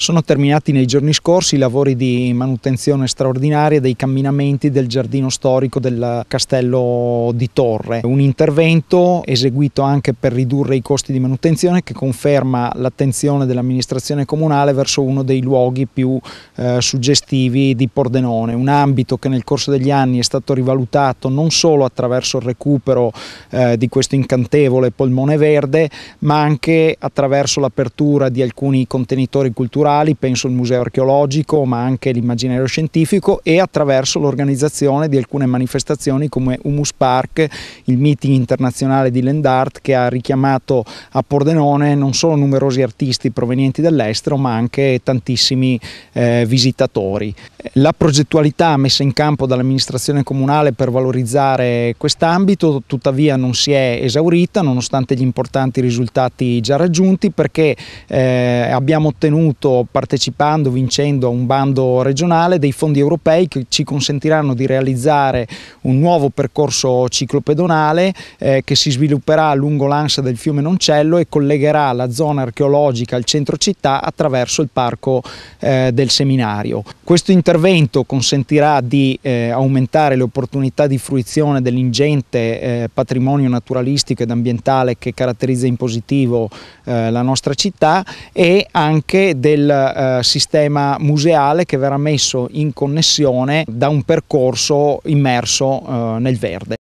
Sono terminati nei giorni scorsi i lavori di manutenzione straordinaria dei camminamenti del giardino storico del Castello di Torre, un intervento eseguito anche per ridurre i costi di manutenzione che conferma l'attenzione dell'amministrazione comunale verso uno dei luoghi più eh, suggestivi di Pordenone, un ambito che nel corso degli anni è stato rivalutato non solo attraverso il recupero eh, di questo incantevole polmone verde, ma anche attraverso l'apertura di alcuni contenitori culturali culturali, penso al museo archeologico ma anche l'immaginario scientifico e attraverso l'organizzazione di alcune manifestazioni come Humus Park, il meeting internazionale di Land Art che ha richiamato a Pordenone non solo numerosi artisti provenienti dall'estero ma anche tantissimi eh, visitatori. La progettualità messa in campo dall'amministrazione comunale per valorizzare quest'ambito tuttavia non si è esaurita nonostante gli importanti risultati già raggiunti perché eh, abbiamo ottenuto sto partecipando, vincendo a un bando regionale dei fondi europei che ci consentiranno di realizzare un nuovo percorso ciclopedonale eh, che si svilupperà lungo l'ansa del fiume Noncello e collegherà la zona archeologica al centro città attraverso il parco eh, del seminario. Questo intervento consentirà di eh, aumentare le opportunità di fruizione dell'ingente eh, patrimonio naturalistico ed ambientale che caratterizza in positivo eh, la nostra città e anche del eh, sistema museale che verrà messo in connessione da un percorso immerso eh, nel verde.